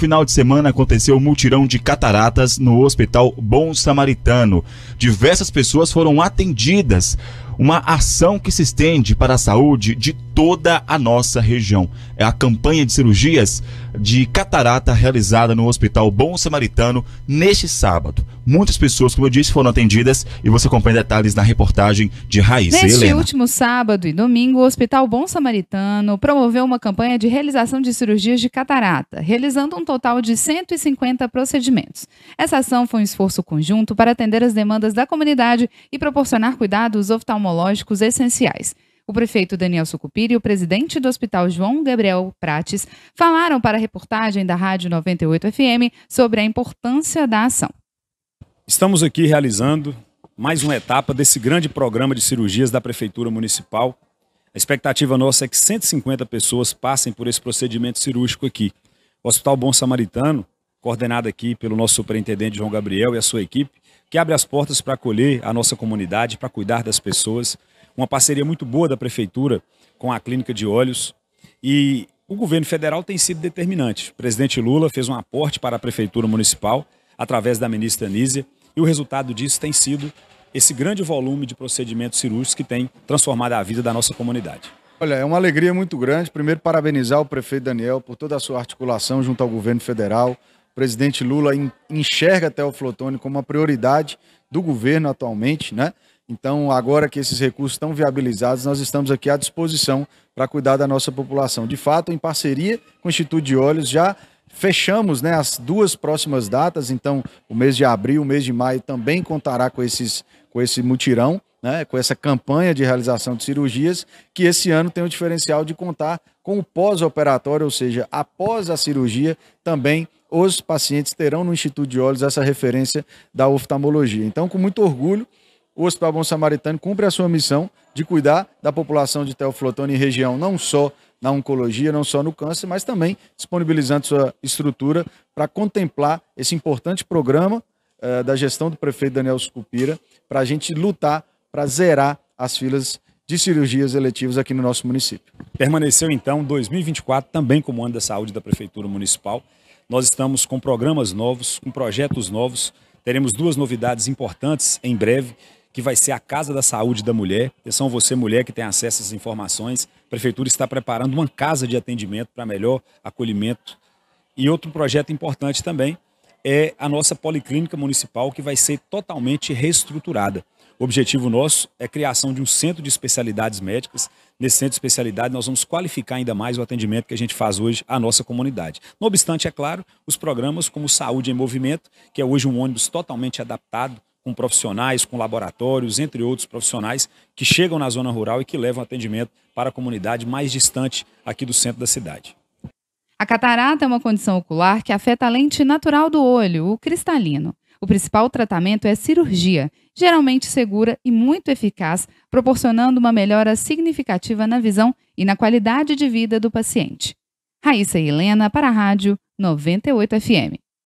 final de semana aconteceu um multirão de cataratas no Hospital Bom Samaritano. Diversas pessoas foram atendidas uma ação que se estende para a saúde de toda a nossa região. É a campanha de cirurgias de catarata realizada no Hospital Bom Samaritano neste sábado. Muitas pessoas, como eu disse, foram atendidas e você acompanha detalhes na reportagem de Raiz. Neste Helena. último sábado e domingo, o Hospital Bom Samaritano promoveu uma campanha de realização de cirurgias de catarata, realizando um total de 150 procedimentos. Essa ação foi um esforço conjunto para atender as demandas da comunidade e proporcionar cuidados oftalmológicos oftalmológicos essenciais. O prefeito Daniel Sucupira e o presidente do Hospital João Gabriel Prates falaram para a reportagem da Rádio 98 FM sobre a importância da ação. Estamos aqui realizando mais uma etapa desse grande programa de cirurgias da Prefeitura Municipal. A expectativa nossa é que 150 pessoas passem por esse procedimento cirúrgico aqui. O Hospital Bom Samaritano, coordenado aqui pelo nosso superintendente João Gabriel e a sua equipe, que abre as portas para acolher a nossa comunidade, para cuidar das pessoas. Uma parceria muito boa da Prefeitura com a Clínica de Olhos. E o governo federal tem sido determinante. O presidente Lula fez um aporte para a Prefeitura Municipal, através da ministra Nízia, e o resultado disso tem sido esse grande volume de procedimentos cirúrgicos que tem transformado a vida da nossa comunidade. Olha, é uma alegria muito grande. Primeiro, parabenizar o prefeito Daniel por toda a sua articulação junto ao governo federal, o presidente Lula enxerga até o Flotone como uma prioridade do governo atualmente, né? Então, agora que esses recursos estão viabilizados, nós estamos aqui à disposição para cuidar da nossa população. De fato, em parceria com o Instituto de Olhos, já fechamos né, as duas próximas datas, então o mês de abril, o mês de maio também contará com, esses, com esse mutirão né, com essa campanha de realização de cirurgias, que esse ano tem o diferencial de contar com o pós-operatório, ou seja, após a cirurgia, também os pacientes terão no Instituto de Olhos essa referência da oftalmologia. Então, com muito orgulho, o Hospital Bom Samaritano cumpre a sua missão de cuidar da população de Teoflotone e região, não só na oncologia, não só no câncer, mas também disponibilizando sua estrutura para contemplar esse importante programa eh, da gestão do prefeito Daniel Scupira para a gente lutar para zerar as filas de cirurgias eletivas aqui no nosso município. Permaneceu então 2024 também como ano da saúde da Prefeitura Municipal. Nós estamos com programas novos, com projetos novos. Teremos duas novidades importantes em breve, que vai ser a Casa da Saúde da Mulher. só você, mulher, que tem acesso às informações. A Prefeitura está preparando uma casa de atendimento para melhor acolhimento. E outro projeto importante também é a nossa Policlínica Municipal, que vai ser totalmente reestruturada. O objetivo nosso é a criação de um centro de especialidades médicas. Nesse centro de especialidade, nós vamos qualificar ainda mais o atendimento que a gente faz hoje à nossa comunidade. Não obstante, é claro, os programas como Saúde em Movimento, que é hoje um ônibus totalmente adaptado com profissionais, com laboratórios, entre outros profissionais que chegam na zona rural e que levam atendimento para a comunidade mais distante aqui do centro da cidade. A catarata é uma condição ocular que afeta a lente natural do olho, o cristalino. O principal tratamento é cirurgia, geralmente segura e muito eficaz, proporcionando uma melhora significativa na visão e na qualidade de vida do paciente. Raíssa e Helena para a Rádio 98 FM.